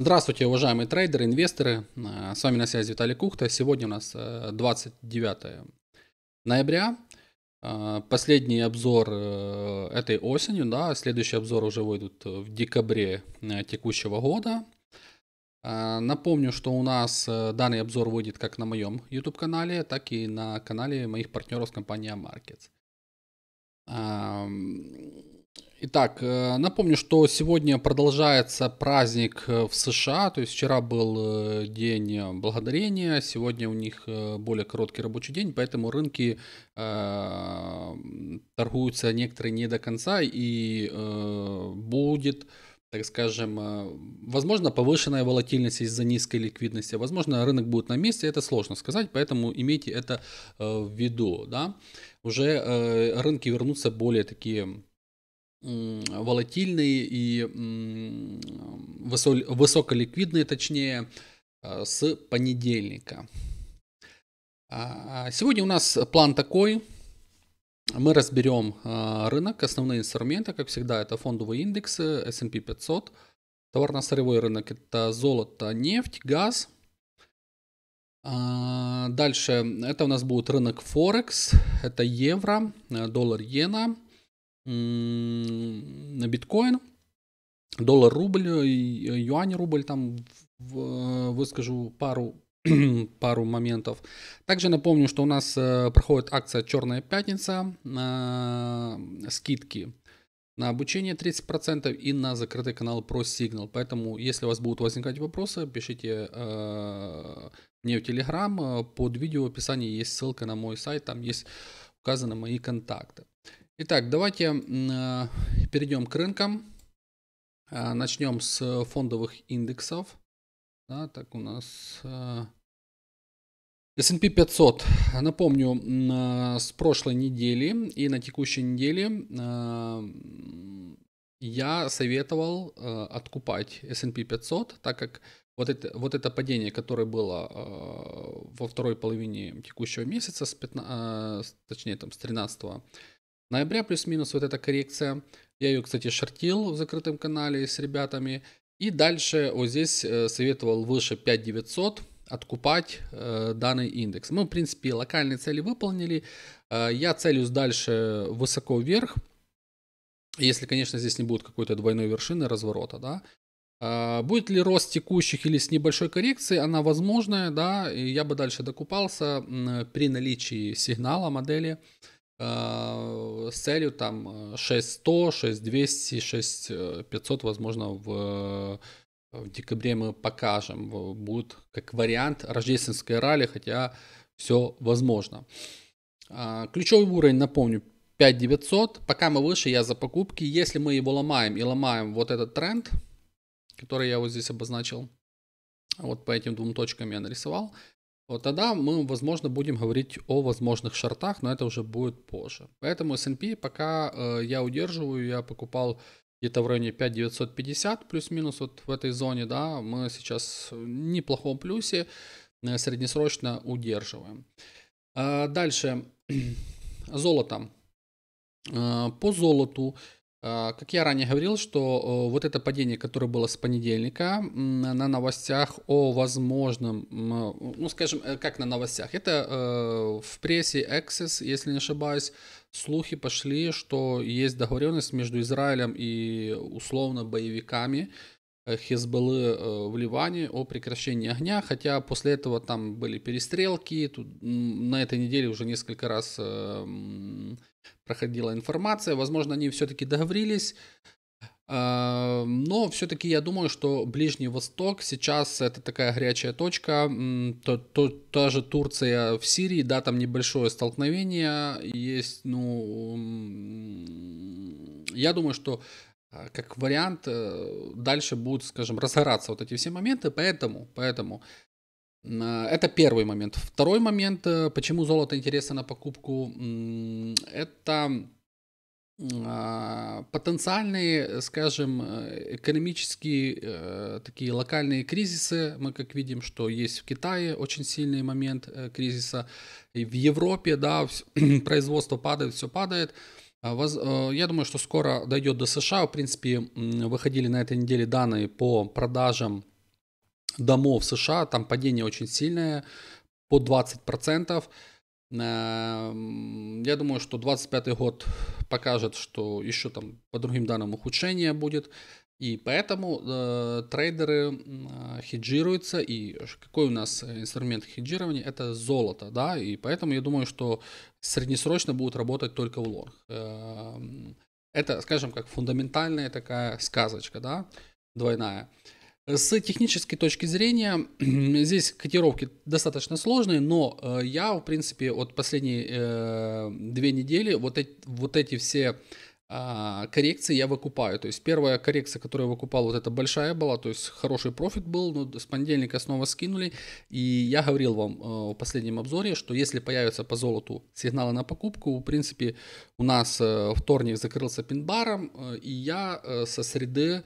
Здравствуйте, уважаемые трейдеры, инвесторы. А, с вами на связи Виталий Кухта. Сегодня у нас 29 э, ноября. А, последний обзор э, этой осенью, да, следующий обзор уже выйдут в декабре э, текущего года. А, напомню, что у нас данный обзор выйдет как на моем YouTube-канале, так и на канале моих партнеров с компанией Markets. Итак, э, напомню, что сегодня продолжается праздник э, в США, то есть вчера был э, день благодарения, сегодня у них более короткий рабочий день, поэтому рынки торгуются некоторые не до конца и будет так скажем, возможно, повышенная волатильность из-за низкой ликвидности, возможно, рынок будет на месте, это сложно сказать, поэтому имейте это в виду, да. Уже рынки вернутся более такие волатильные и высоколиквидные, точнее, э, с понедельника. А, а сегодня у нас план такой. Мы разберем э, рынок, основные инструменты, как всегда, это фондовые индексы, S&P 500, товарно-сырьевой рынок, это золото, нефть, газ. А, дальше, это у нас будет рынок Форекс, это евро, э, доллар, иена – на биткоин, доллар рубль, э, юань рубль, там э, выскажу пару пару моментов. Также напомню, что у нас э, проходит акция «Черная пятница», скидки на обучение 30% и на закрытый канал ProSignal. Поэтому, если у вас будут возникать вопросы, пишите э, мне в Telegram. Под видео в описании есть ссылка на мой сайт, там есть указаны мои контакты. Итак, давайте э, перейдем к рынкам. А, начнем с фондовых индексов. Да, так у нас э, S&P 500, напомню, э, с прошлой недели и на текущей неделе я советовал откупать S&P 500, так как вот это, вот это падение, которое было во второй половине текущего месяца, с 15, точнее там с 13 ноября плюс-минус вот эта коррекция. Я ее, кстати, шортил в закрытом канале с ребятами. И дальше вот здесь э, советовал выше 5900 откупать э, данный индекс. Мы, в принципе, локальные цели выполнили. Э, я целюсь дальше высоко вверх. Если, конечно, здесь не будет какой-то двойной вершины разворота, да. Э, будет ли рост текущих или с небольшой коррекцией, она возможная, да. И я бы дальше докупался при наличии сигнала модели. Э, Э, с целью там 6100, 6200, 6500, возможно, в, э, в декабре мы покажем. Будет как вариант рождественской ралли, хотя все возможно. А, ключевой уровень, напомню, 5900. Пока мы выше, я за покупки. Если мы его ломаем и ломаем вот этот тренд, который я вот здесь обозначил, вот по этим двум точкам я нарисовал, вот тогда мы, возможно, будем говорить о возможных шортах, но это уже будет позже. Поэтому S&P пока э, я удерживаю, я покупал где-то в районе 5950 плюс-минус вот в этой зоне, да, мы сейчас в неплохом плюсе, э, среднесрочно удерживаем. А э, дальше, золото. По золоту а, как я ранее говорил, что э, вот это падение, которое было с понедельника на новостях о возможном, э, ну скажем, э, как на новостях, это в прессе Access, если не ошибаюсь, слухи пошли, что есть договоренность между Израилем и условно боевиками, Э, Хезболы э, в Ливане о прекращении огня, хотя после этого там были перестрелки, тут на этой неделе уже несколько раз э, проходила информация, возможно, они все-таки договорились, но все-таки я думаю, что Ближний Восток сейчас это такая горячая точка. То, то, та же Турция в Сирии, да, там небольшое столкновение есть. Ну, я думаю, что а, как вариант, э, дальше будут, скажем, разгораться вот эти все моменты, поэтому, поэтому э, это первый момент. Второй момент, э, почему золото интересно на покупку, это а, потенциальные, скажем, экономические такие локальные кризисы. Мы как видим, что есть в Китае очень сильный момент кризиса, и в Европе, да, производство падает, все падает. А, э, я думаю, что скоро дойдет до США. В принципе, выходили на этой неделе данные по продажам домов в США. Там падение очень сильное, по 20%. Э, я думаю, что 25 год покажет, что еще там по другим данным ухудшение будет. И поэтому э, трейдеры э, хеджируются. И какой у нас инструмент хеджирования? Это золото, да. И поэтому я думаю, что среднесрочно будут работать только в лонг. Э, эм, это, скажем, как фундаментальная такая сказочка, да, двойная. С технической точки зрения, здесь котировки достаточно сложные, но э, я, в принципе, вот последние э, две недели вот эти, вот эти все а, коррекции я выкупаю. То есть первая коррекция, которую я выкупал, вот эта большая была, то есть хороший профит был, но с понедельника снова скинули. И я говорил вам э, в последнем обзоре, что если появятся по золоту сигналы на покупку, в принципе, у нас э, вторник закрылся пин-баром, э, и я со среды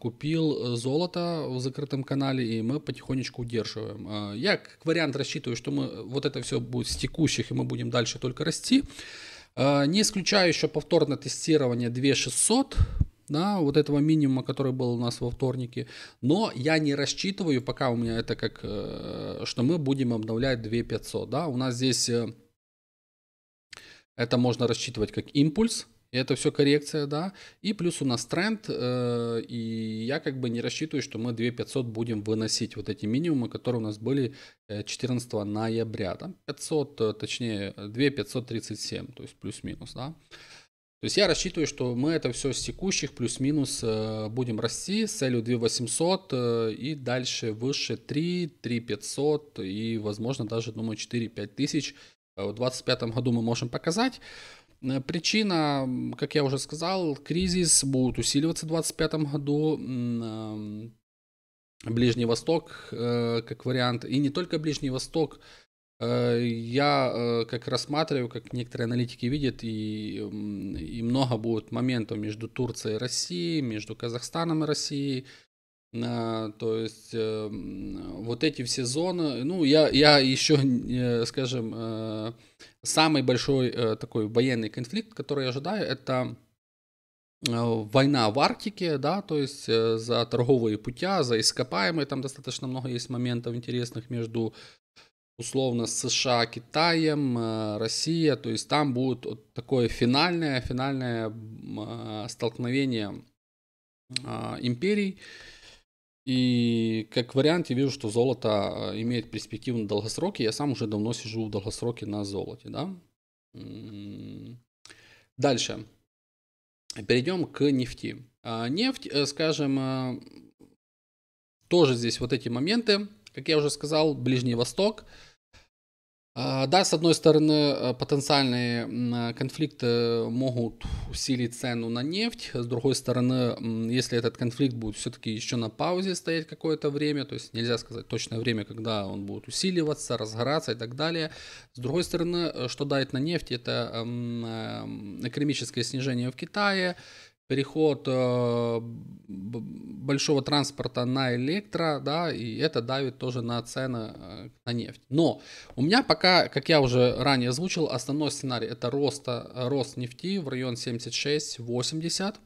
купил золото в закрытом канале, и мы потихонечку удерживаем. Я как вариант рассчитываю, что мы вот это все будет с текущих, и мы будем дальше только расти. А, не исключаю еще повторное тестирование 2600, да, вот этого минимума, который был у нас во вторнике. Но я не рассчитываю, пока у меня это как, э, что мы будем обновлять 2500, да, у нас здесь э, это можно рассчитывать как импульс, и это все коррекция, да. И плюс у нас тренд, э, и я как бы не рассчитываю, что мы 2500 будем выносить вот эти минимумы, которые у нас были 14 э, ноября, там 500, э, точнее, 2537, то есть плюс-минус, да. То есть я рассчитываю, что мы это все с текущих плюс-минус будем расти с целью 2800 и дальше выше 3, 3500 и, возможно, даже, думаю, 4-5 тысяч в 2025 году мы можем показать. Э, причина, как я уже сказал, кризис будет усиливаться в 2025 году. Эм, Ближний Восток э, как вариант. И не только Ближний Восток. Э, я как рассматриваю, как некоторые аналитики видят, и, и много будет моментов между Турцией и Россией, между Казахстаном и Россией, а, то есть э, вот эти все зоны, ну я, я еще, э, скажем, э, самый большой такой военный конфликт, который я ожидаю, это война в Арктике, да, то есть за торговые путя, за ископаемые, там достаточно много есть моментов интересных между условно США, Китаем, Россия, то есть там будет такое финальное, финальное столкновение а, империй, и как вариант я вижу, что золото а, имеет перспективу на долгосроке. Я сам уже давно сижу в долгосроке на золоте. Да? Дальше. Перейдем к нефти. А, нефть, э, скажем, а, тоже здесь вот эти моменты. Как я уже сказал, Ближний Восток – а, да, с одной стороны, э, потенциальные э, конфликты могут усилить цену на нефть. С другой стороны, если этот конфликт будет все-таки еще на паузе стоять какое-то время, то есть нельзя сказать точное время, когда он будет усиливаться, разгораться и так далее. С другой стороны, э, что дает на нефть, это экономическое снижение в Китае, переход э, большого транспорта на электро, да, и это давит тоже на цены э, на нефть. Но у меня пока, как я уже ранее озвучил, основной сценарий это роста, рост нефти в район 76-80.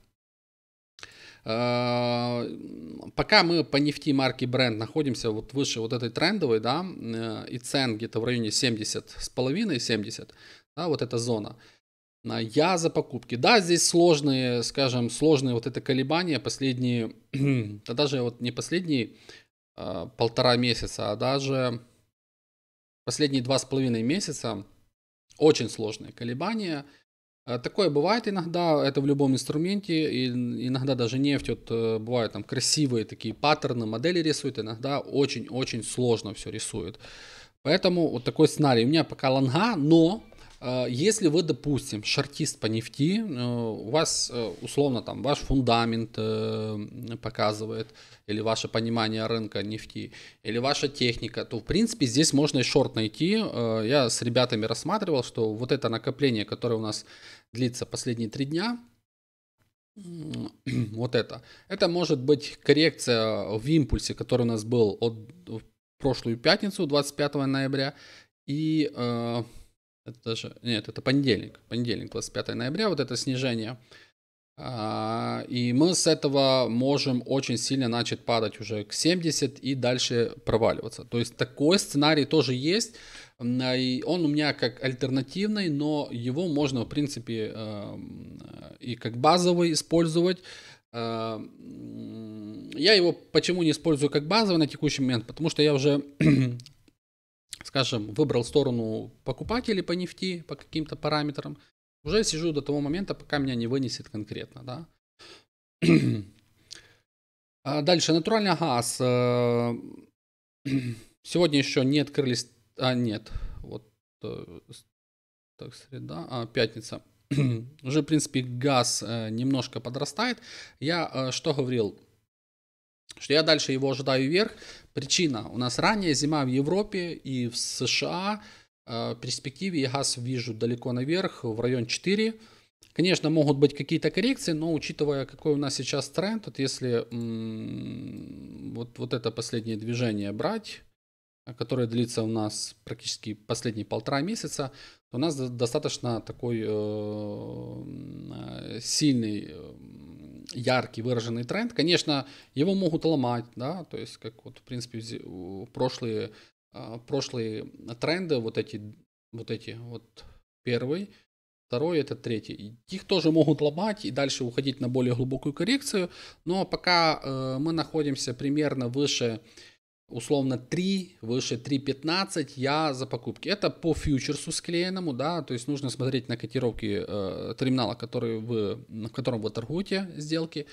Э, пока мы по нефти марки бренд находимся вот выше вот этой трендовой, да, и цен где-то в районе 70 с половиной, 70, да, вот эта зона. Я за покупки. Да, здесь сложные, скажем, сложные вот это колебания последние, да даже вот не последние э, полтора месяца, а даже последние два с половиной месяца очень сложные колебания. А, такое бывает иногда, это в любом инструменте, и иногда даже нефть, вот э, бывают там красивые такие паттерны, модели рисуют, иногда очень-очень сложно все рисует. Поэтому вот такой сценарий. У меня пока ланга, но а, если вы, допустим, шортист по нефти, э, у вас э, условно там ваш фундамент э, показывает, или ваше понимание рынка нефти, или ваша техника, то в принципе здесь можно и шорт найти. Я с ребятами рассматривал, что вот это накопление, которое у нас длится последние три дня, вот это. Это может быть коррекция в импульсе, который у нас был от в прошлую пятницу, 25 ноября, и это даже, нет, это понедельник, понедельник, 25 ноября, вот это снижение. А, и мы с этого можем очень сильно начать падать уже к 70 и дальше проваливаться. То есть такой сценарий тоже есть. А, и он у меня как альтернативный, но его можно, в принципе, эм, и как базовый использовать. Э, я его почему не использую как базовый на текущий момент? Потому что я уже скажем, выбрал сторону покупателей по нефти, по каким-то параметрам, уже сижу до того момента, пока меня не вынесет конкретно, да. А дальше, натуральный газ. Э, сегодня еще не открылись, а нет, вот, э, так, среда, а, пятница. Уже, в принципе, газ э, немножко подрастает. Я что говорил, что я дальше его ожидаю вверх. Причина. У нас ранняя зима в Европе и в США. Э, в перспективе я газ вижу далеко наверх, в район 4. Конечно, могут быть какие-то коррекции, но учитывая, какой у нас сейчас тренд, вот если м- вот, вот это последнее движение брать, которое длится у нас практически последние полтора месяца, то у нас достаточно такой э, э сильный э, яркий выраженный тренд. Конечно, его могут ломать, да, то есть, как вот, в принципе, прошлые, а, прошлые тренды, вот эти, вот эти, вот первый, второй, это третий. Их тоже могут ломать и дальше уходить на более глубокую коррекцию, но пока э, мы находимся примерно выше условно 3, выше 3.15 я за покупки. Это по фьючерсу склеенному, да, то есть нужно смотреть на котировки э, терминала, который вы, на котором вы торгуете сделки,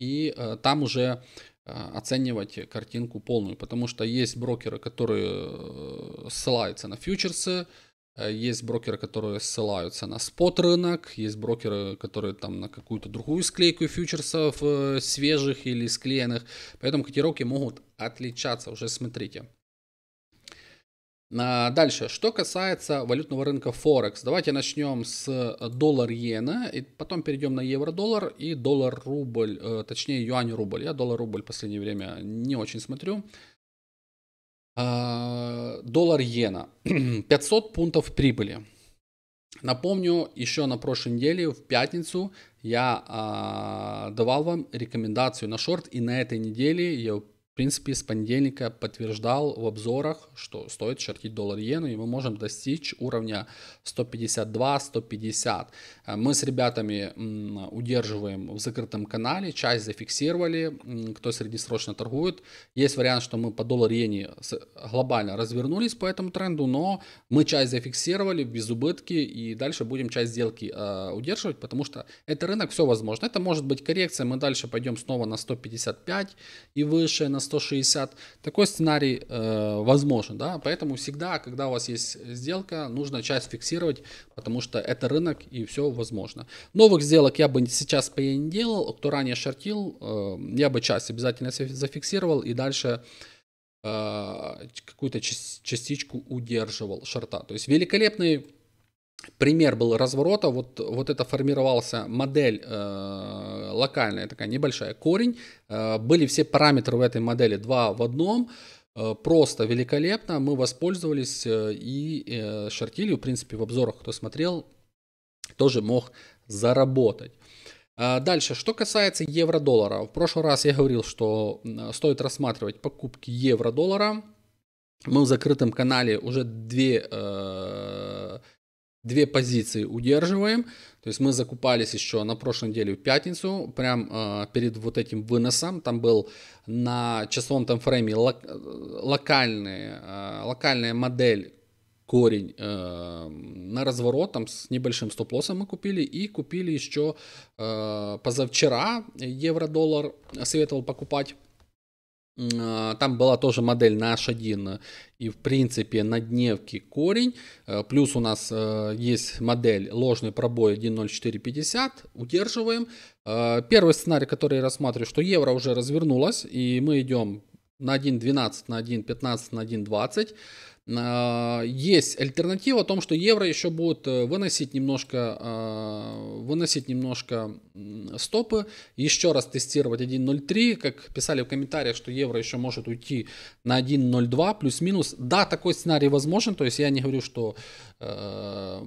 и э, там уже э, оценивать картинку полную, потому что есть брокеры, которые э, ссылаются на фьючерсы, Э, есть брокеры, которые ссылаются на спот-рынок, есть брокеры, которые там на какую-то другую склейку фьючерсов э, свежих или склеенных. Поэтому котировки могут отличаться, уже смотрите. А, дальше, что касается валютного рынка Форекс, давайте начнем с доллар-иена, и потом перейдем на евро-доллар и доллар-рубль, э, точнее юань-рубль. Я доллар-рубль в последнее время не очень смотрю. А, доллар-иена. 500 пунктов прибыли. Напомню, еще на прошлой неделе, в пятницу, я э, давал вам рекомендацию на шорт, и на этой неделе я в принципе, с понедельника подтверждал в обзорах, что стоит чертить доллар иену, и мы можем достичь уровня 152-150. Э, мы с ребятами удерживаем в закрытом канале, часть зафиксировали, кто среднесрочно торгует. Есть вариант, что мы по доллар иене глобально развернулись по этому тренду, но мы часть зафиксировали без убытки, и дальше будем часть сделки э, удерживать, потому что это рынок, все возможно. Это может быть коррекция, мы дальше пойдем снова на 155 и выше, на 160, такой сценарий э, возможен, да, поэтому всегда, когда у вас есть сделка, нужно часть фиксировать, потому что это рынок и все возможно. Новых сделок я бы сейчас по не делал, кто ранее шортил, э, я бы часть обязательно зафиксировал и дальше э, какую-то частичку удерживал шорта. То есть великолепный пример был разворота, вот, вот это формировался модель э, локальная такая небольшая корень, э, были все параметры в этой модели два в одном, э, просто великолепно, мы воспользовались э, и э, шортили, в принципе, в обзорах, кто смотрел, тоже мог заработать. Э, дальше, что касается евро-доллара. В прошлый раз я говорил, что стоит рассматривать покупки евро-доллара. Мы в закрытом канале уже две э, две позиции удерживаем. То есть мы закупались еще на прошлой неделе в пятницу, прям э, перед вот этим выносом. Там был на часовом таймфрейме лок, э, локальный, э, локальная модель корень э, на разворот, там с небольшим стоп-лоссом мы купили, и купили еще э, позавчера евро-доллар э, советовал покупать а, там была тоже модель наш один э, и в принципе на дневке корень. Э, плюс у нас э, есть модель ложный пробой 1.0450. Удерживаем. Первый сценарий, который я рассматриваю, что евро уже развернулось и мы идем на 1.12, на 1.15, на 1.20. А, есть альтернатива о том, что евро еще будет э, выносить немножко, а, выносить немножко стопы, еще раз тестировать 1.03, как писали в комментариях, что евро еще может уйти на 1.02 плюс-минус. Да, такой сценарий возможен, то есть я не говорю, что э,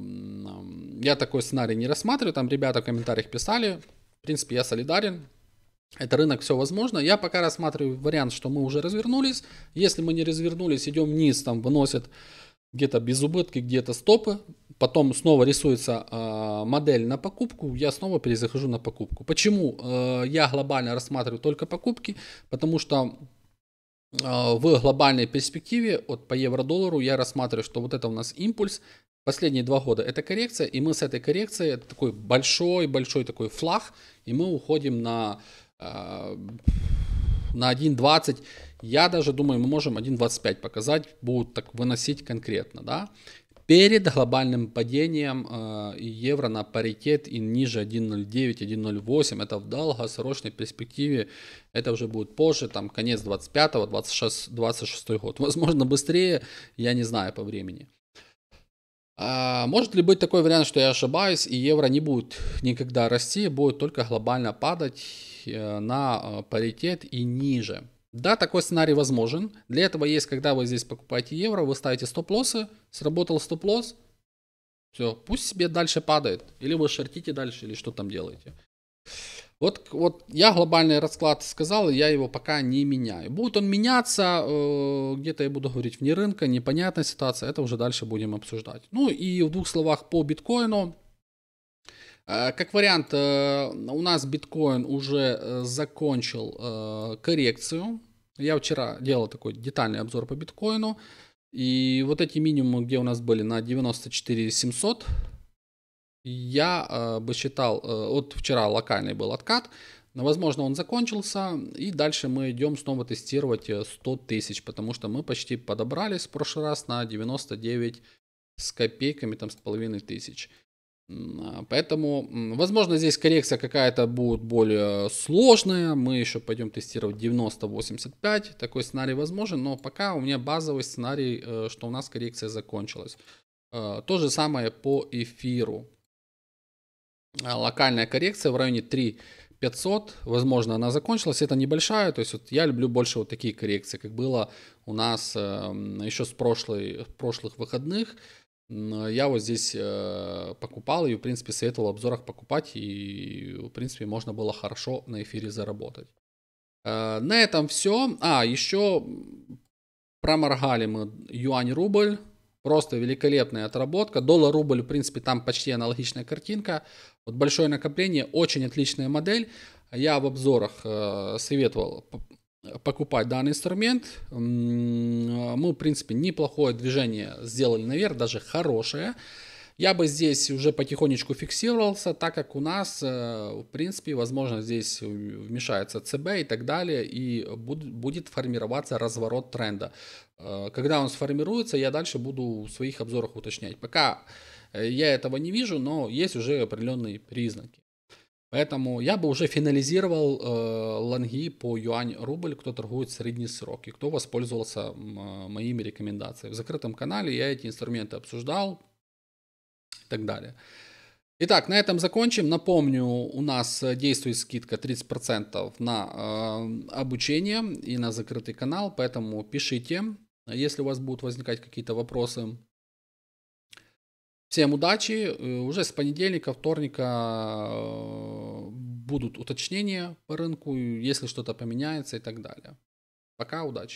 я такой сценарий не рассматриваю, там ребята в комментариях писали, в принципе, я солидарен, это рынок, все возможно. Я пока рассматриваю вариант, что мы уже развернулись. Если мы не развернулись, идем вниз, там выносят где-то без убытки, где-то стопы. Потом снова рисуется э, модель на покупку, я снова перезахожу на покупку. Почему э, я глобально рассматриваю только покупки? Потому что э, в глобальной перспективе вот по евро-доллару я рассматриваю, что вот это у нас импульс. Последние два года это коррекция, и мы с этой коррекцией, это такой большой-большой такой флаг, и мы уходим на а, на 1.20. Я даже думаю, мы можем 1.25 показать, будут так выносить конкретно, да. Перед глобальным падением э, евро на паритет и ниже 1.09, 1.08, это в долгосрочной перспективе, это уже будет позже, там конец 25-го, 26, 26 год. Возможно, быстрее, я не знаю по времени. А, может ли быть такой вариант, что я ошибаюсь, и евро не будет никогда расти, будет только глобально падать, Э, на э, паритет и ниже. Да, такой сценарий возможен. Для этого есть, когда вы здесь покупаете евро, вы ставите стоп-лоссы, сработал стоп-лосс, все, пусть себе дальше падает. Или вы шортите дальше, или что там делаете. Вот, вот я глобальный расклад сказал, я его пока не меняю. Будет он меняться, э, где-то я буду говорить вне рынка, непонятная ситуация, это уже дальше будем обсуждать. Ну и в двух словах по биткоину. Э, как вариант, э, у нас биткоин уже э, закончил коррекцию. Я вчера делал такой детальный обзор по биткоину. И вот эти минимумы, где у нас были на 94 700, я бы считал, вот вчера локальный был откат, но, возможно, он закончился, и дальше мы идем снова тестировать 100 тысяч, потому что мы почти подобрались в прошлый раз на 99 с копейками, там, с половиной тысяч. А, поэтому, возможно, здесь коррекция какая-то будет более сложная. Мы еще пойдем тестировать 90-85. Такой сценарий возможен, но пока у меня базовый сценарий, э, что у нас коррекция закончилась. Э, то же самое по эфиру. А, локальная коррекция в районе 3 500, возможно, она закончилась, это небольшая, то есть вот я люблю больше вот такие коррекции, как было у нас э, еще с прошлой, с прошлых выходных, я вот здесь э, покупал и, в принципе, советовал в обзорах покупать, и, в принципе, можно было хорошо на эфире заработать. Э, на этом все. А, еще проморгали мы юань-рубль. Просто великолепная отработка. Доллар-рубль, в принципе, там почти аналогичная картинка. Вот большое накопление, очень отличная модель. Я в обзорах э, советовал покупать данный инструмент. Мы, в принципе, неплохое движение сделали наверх, даже хорошее. Я бы здесь уже потихонечку фиксировался, так как у нас, э, в принципе, возможно, здесь вмешается ЦБ и так далее, и будет формироваться разворот тренда. Э, когда он сформируется, я дальше буду в своих обзорах уточнять. Пока э, я этого не вижу, но есть уже определенные признаки. Поэтому я бы уже финализировал э, лонги по юань-рубль, кто торгует средний срок и кто воспользовался э, моими рекомендациями. В закрытом канале я эти инструменты обсуждал и так далее. Итак, на этом закончим. Напомню, у нас действует скидка 30% на э, обучение и на закрытый канал, поэтому пишите, если у вас будут возникать какие-то вопросы. Всем удачи. Э, уже с понедельника, вторника э, будут уточнения по рынку, если что-то поменяется и так далее. Пока, удачи.